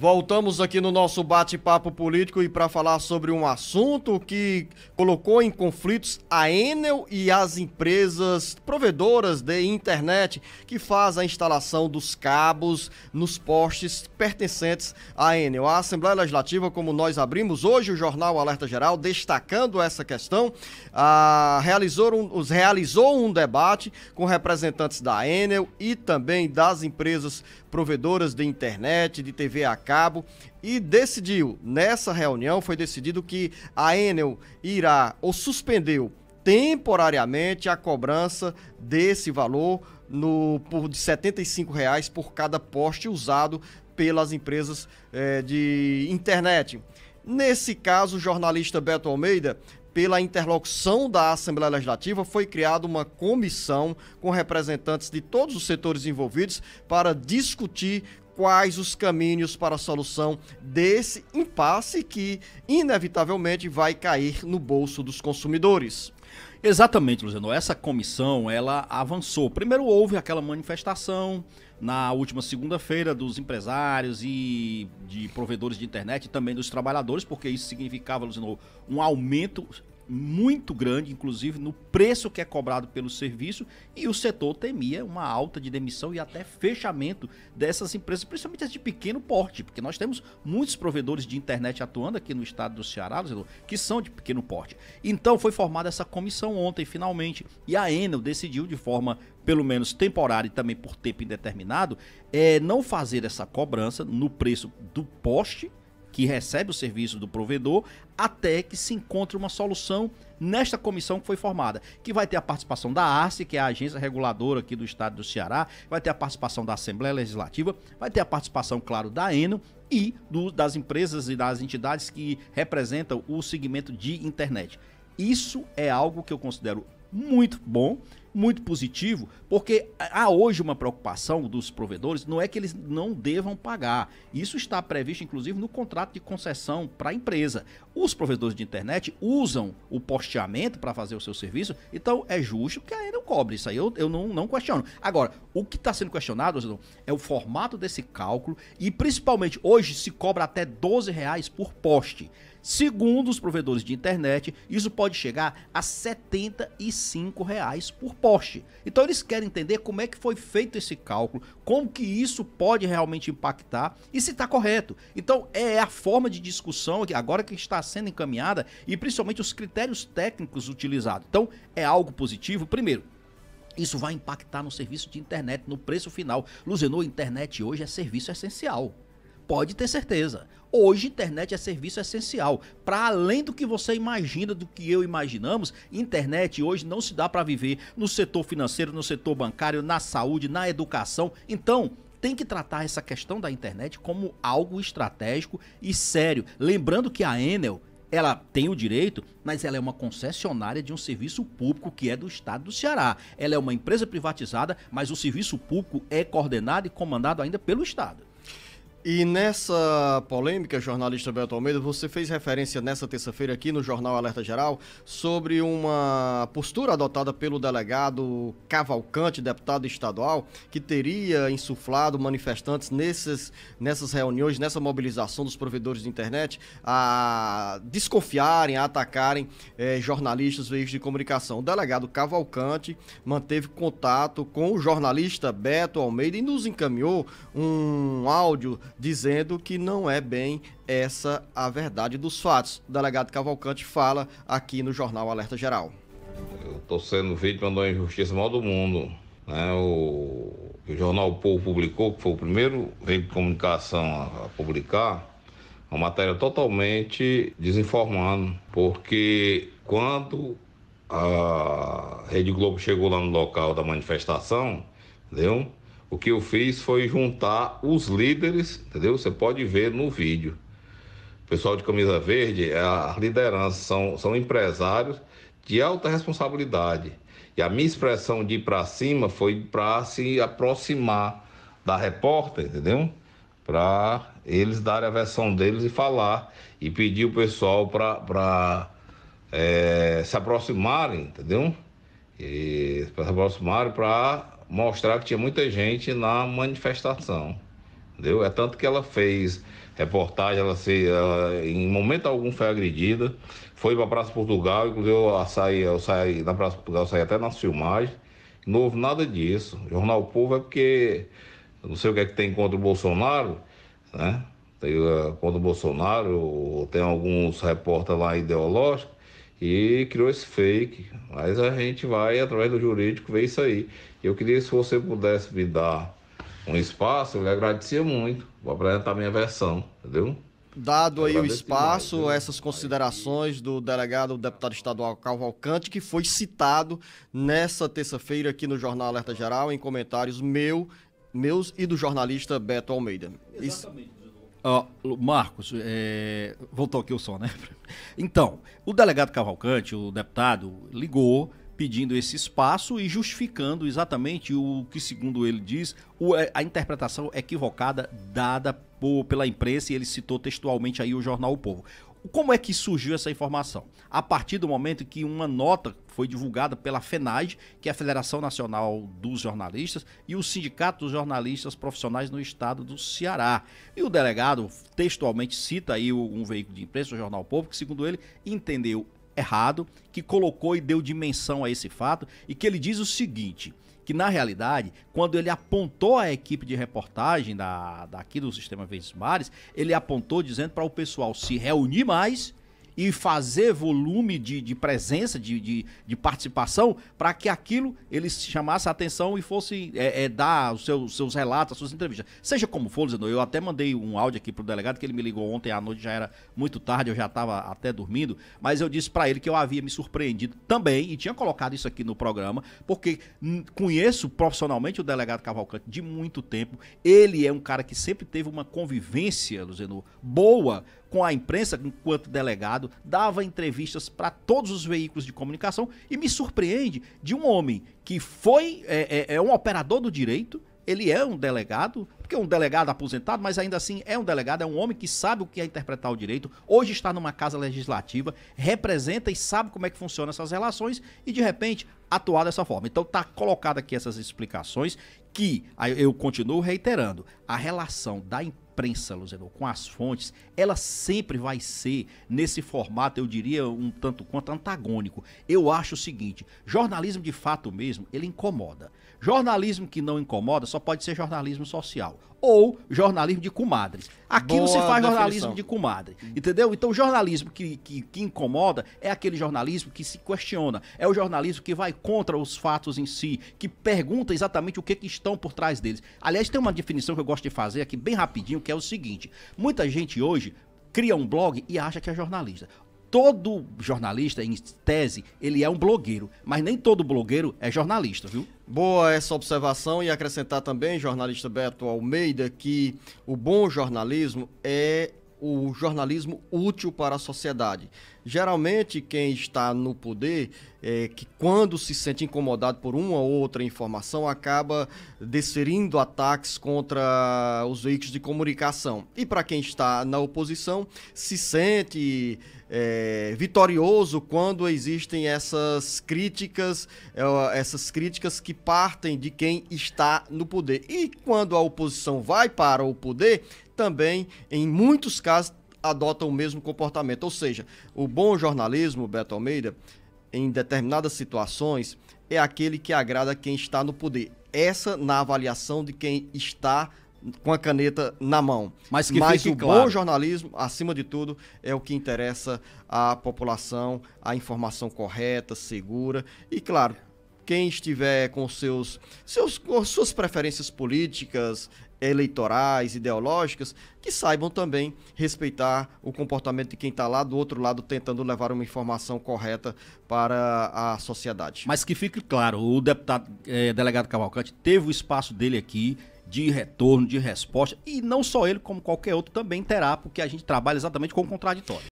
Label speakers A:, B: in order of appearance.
A: Voltamos aqui no nosso bate-papo político e para falar sobre um assunto que colocou em conflitos a Enel e as empresas provedoras de internet que faz a instalação dos cabos nos postes pertencentes à Enel. A Assembleia Legislativa, como nós abrimos hoje o jornal Alerta Geral, destacando essa questão, ah, realizou, um, realizou um debate com representantes da Enel e também das empresas provedoras de internet, de TV a cabo e decidiu, nessa reunião foi decidido que a Enel irá ou suspendeu temporariamente a cobrança desse valor no por de R$ 75,00 por cada poste usado pelas empresas eh, de internet. Nesse caso, o jornalista Beto Almeida pela interlocução da Assembleia Legislativa, foi criada uma comissão com representantes de todos os setores envolvidos para discutir quais os caminhos para a solução desse impasse que, inevitavelmente, vai cair no
B: bolso dos consumidores. Exatamente, Luciano. Essa comissão ela avançou. Primeiro houve aquela manifestação na última segunda-feira dos empresários e de provedores de internet e também dos trabalhadores, porque isso significava, Luciano, um aumento muito grande, inclusive no preço que é cobrado pelo serviço, e o setor temia uma alta de demissão e até fechamento dessas empresas, principalmente as de pequeno porte, porque nós temos muitos provedores de internet atuando aqui no estado do Ceará, que são de pequeno porte. Então foi formada essa comissão ontem, finalmente, e a Enel decidiu de forma pelo menos temporária e também por tempo indeterminado, é não fazer essa cobrança no preço do poste que recebe o serviço do provedor, até que se encontre uma solução nesta comissão que foi formada, que vai ter a participação da ARCE, que é a agência reguladora aqui do estado do Ceará, vai ter a participação da Assembleia Legislativa, vai ter a participação, claro, da ENO e do, das empresas e das entidades que representam o segmento de internet. Isso é algo que eu considero muito bom muito positivo, porque há hoje uma preocupação dos provedores, não é que eles não devam pagar. Isso está previsto, inclusive, no contrato de concessão para a empresa. Os provedores de internet usam o posteamento para fazer o seu serviço, então é justo que ainda cobre. Isso aí eu, eu não, não questiono. Agora, o que está sendo questionado, é o formato desse cálculo e, principalmente, hoje se cobra até 12 reais por poste. Segundo os provedores de internet, isso pode chegar a R$ reais por Porsche. Então eles querem entender como é que foi feito esse cálculo, como que isso pode realmente impactar e se está correto. Então é a forma de discussão que agora que está sendo encaminhada e principalmente os critérios técnicos utilizados. Então é algo positivo. Primeiro, isso vai impactar no serviço de internet, no preço final. Luzenou, internet hoje é serviço essencial pode ter certeza. Hoje, internet é serviço essencial. Para além do que você imagina, do que eu imaginamos, internet hoje não se dá para viver no setor financeiro, no setor bancário, na saúde, na educação. Então, tem que tratar essa questão da internet como algo estratégico e sério. Lembrando que a Enel, ela tem o direito, mas ela é uma concessionária de um serviço público que é do estado do Ceará. Ela é uma empresa privatizada, mas o serviço público é coordenado e comandado ainda pelo estado. E
A: nessa polêmica, jornalista Beto Almeida, você fez referência nessa terça-feira aqui no Jornal Alerta Geral sobre uma postura adotada pelo delegado Cavalcante, deputado estadual, que teria insuflado manifestantes nesses, nessas reuniões, nessa mobilização dos provedores de internet, a desconfiarem, a atacarem eh, jornalistas, veículos de comunicação. O delegado Cavalcante manteve contato com o jornalista Beto Almeida e nos encaminhou um áudio dizendo que não é bem essa a verdade dos fatos. O delegado Cavalcante fala aqui no Jornal Alerta Geral.
C: Eu estou sendo vítima de uma injustiça maior do mundo. Né? O, o jornal o Povo publicou, que foi o primeiro veículo de comunicação a, a publicar, é uma matéria totalmente desinformando, porque quando a Rede Globo chegou lá no local da manifestação, entendeu? O que eu fiz foi juntar os líderes, entendeu? Você pode ver no vídeo. O pessoal de camisa verde, é, a liderança, são, são empresários de alta responsabilidade. E a minha expressão de ir para cima foi para se aproximar da repórter, entendeu? Para eles darem a versão deles e falar. E pedir o pessoal para é, se aproximarem, entendeu? E, para se aproximarem para mostrar que tinha muita gente na manifestação. Entendeu? É tanto que ela fez reportagem, ela, se, ela, em momento algum foi agredida, foi para a Praça Portugal, inclusive eu saí, eu saí na Praça Portugal, saí até nas filmagens, não houve nada disso. O Jornal Povo é porque não sei o que é que tem contra o Bolsonaro, né? Tem, uh, contra o Bolsonaro, tem alguns repórter lá ideológicos, e criou esse fake. Mas a gente vai, através do jurídico, ver isso aí. Eu queria, se você pudesse me dar um espaço, eu lhe agradecia muito. Vou apresentar minha versão, entendeu?
A: Dado aí o espaço, mais, essas considerações do delegado, o deputado estadual Cavalcante, que foi citado nessa terça-feira aqui no Jornal Alerta Geral, em comentários meu, meus e do jornalista Beto Almeida. Exatamente.
B: Uh, Marcos, é... voltou aqui o som, né? Então, o delegado Cavalcante, o deputado, ligou pedindo esse espaço e justificando exatamente o que, segundo ele diz, é, a interpretação equivocada dada pela imprensa e ele citou textualmente aí o jornal O Povo. Como é que surgiu essa informação? A partir do momento que uma nota foi divulgada pela FENAG, que é a Federação Nacional dos Jornalistas, e o Sindicato dos Jornalistas Profissionais no Estado do Ceará. E o delegado textualmente cita aí um veículo de imprensa, o Jornal Povo, que segundo ele entendeu errado, que colocou e deu dimensão a esse fato, e que ele diz o seguinte, que na realidade, quando ele apontou a equipe de reportagem da, daqui do Sistema Verdes Mares, ele apontou dizendo para o pessoal se reunir mais e fazer volume de, de presença, de, de, de participação, para que aquilo eles chamasse a atenção e fosse é, é, dar os seus, seus relatos, as suas entrevistas. Seja como for, Zenon, eu até mandei um áudio aqui pro delegado, que ele me ligou ontem à noite, já era muito tarde, eu já estava até dormindo, mas eu disse para ele que eu havia me surpreendido também, e tinha colocado isso aqui no programa, porque conheço profissionalmente o delegado Cavalcante de muito tempo, ele é um cara que sempre teve uma convivência, Luzeno, boa com a imprensa enquanto delegado, dava entrevistas para todos os veículos de comunicação e me surpreende de um homem que foi é, é, é um operador do direito, ele é um delegado, porque é um delegado aposentado, mas ainda assim é um delegado, é um homem que sabe o que é interpretar o direito, hoje está numa casa legislativa, representa e sabe como é que funcionam essas relações e de repente atuar dessa forma. Então está colocado aqui essas explicações que eu continuo reiterando, a relação da imprensa imprensa, Luzenor, com as fontes, ela sempre vai ser, nesse formato, eu diria, um tanto quanto antagônico. Eu acho o seguinte: jornalismo de fato mesmo, ele incomoda. Jornalismo que não incomoda só pode ser jornalismo social. Ou jornalismo de comadres. Aqui Boa não se faz definição. jornalismo de comadre. Entendeu? Então, jornalismo que, que, que, incomoda é aquele jornalismo que se questiona. É o jornalismo que vai contra os fatos em si, que pergunta exatamente o que, que estão por trás deles. Aliás, tem uma definição que eu gosto de fazer aqui bem rapidinho, que é o seguinte: muita gente hoje cria um blog e acha que é jornalista todo jornalista, em tese, ele é um blogueiro, mas nem todo blogueiro é jornalista, viu? Boa essa
A: observação e acrescentar também, jornalista Beto Almeida, que o bom jornalismo é o jornalismo útil para a sociedade. Geralmente quem está no poder é que quando se sente incomodado por uma ou outra informação acaba desferindo ataques contra os veículos de comunicação. E para quem está na oposição se sente é, vitorioso quando existem essas críticas, é, essas críticas que partem de quem está no poder. E quando a oposição vai para o poder, também, em muitos casos, adotam o mesmo comportamento. Ou seja, o bom jornalismo, Beto Almeida, em determinadas situações, é aquele que agrada quem está no poder. Essa na avaliação de quem está com a caneta na mão. Mas, que Mas o claro. bom jornalismo, acima de tudo, é o que interessa à população, a informação correta, segura e, claro, quem estiver com seus, seus com suas preferências políticas, eleitorais, ideológicas, que saibam também respeitar o comportamento de quem está lá do outro lado tentando levar uma informação correta para a sociedade. Mas
B: que fique claro, o deputado eh, delegado Cavalcante teve o espaço dele aqui de retorno, de resposta, e não só ele, como qualquer outro também terá, porque a gente trabalha exatamente com o contraditório.